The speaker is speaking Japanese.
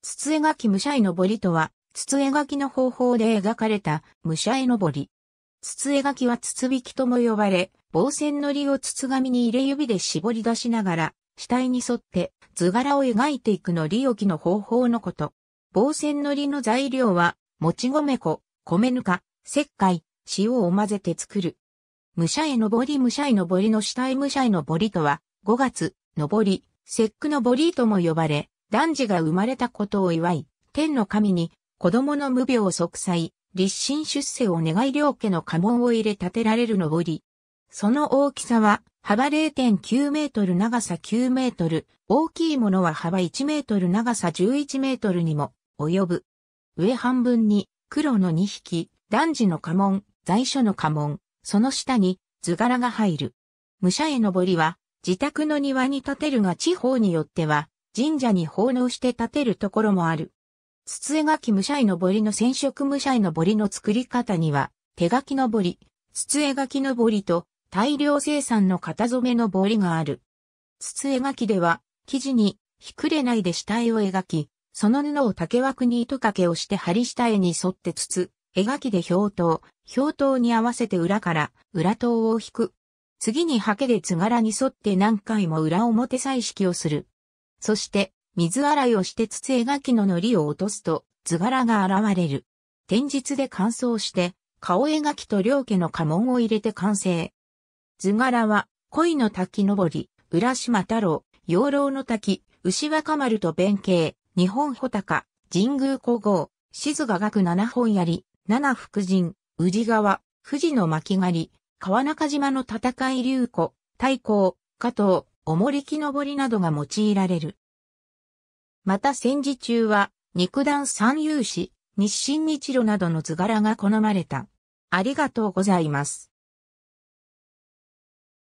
筒絵描き武者絵のぼりとは、筒絵描きの方法で描かれた武者絵のぼり。筒絵描きは筒引きとも呼ばれ、棒線のりを筒紙に入れ指で絞り出しながら、死体に沿って図柄を描いていくのり置きの方法のこと。棒線のりの材料は、もち米粉、米ぬか、石灰、塩を混ぜて作る。武者絵のぼり武者絵のぼりの死体武者絵のぼりとは、5月、のぼり、節句のぼりとも呼ばれ、男児が生まれたことを祝い、天の神に子供の無病息災、立身出世を願い両家の家紋を入れ建てられる上り。その大きさは幅0.9メートル長さ9メートル、大きいものは幅1メートル長さ11メートルにも及ぶ。上半分に黒の2匹、男児の家紋、在所の家紋、その下に図柄が入る。武者へぼりは自宅の庭に建てるが地方によっては神社に奉納して建てるところもある。筒絵書き武者へのぼりの染色武者へのぼりの作り方には、手書きのぼり、筒絵書きのぼりと大量生産の型染めのぼりがある。筒絵書きでは、生地にひくれないで下絵を描き、その布を竹枠に糸掛けをして針下絵に沿って筒、描きで表刀、表刀に合わせて裏から裏刀を引く。次に刷毛で図柄に沿って何回も裏表彩色をする。そして、水洗いをして筒絵描きの糊を落とすと、図柄が現れる。天日で乾燥して、顔絵描きと両家の家紋を入れて完成。図柄は、恋の滝登り、浦島太郎、養老の滝、牛若丸と弁慶、日本穂高、神宮皇后、静賀学七本槍、七福神、宇治川、富士の巻狩り、川中島の戦い流子、太閤、加藤、重り木登りなどが用いられる。また戦時中は、肉弾三遊士、日清日露などの図柄が好まれた。ありがとうございます。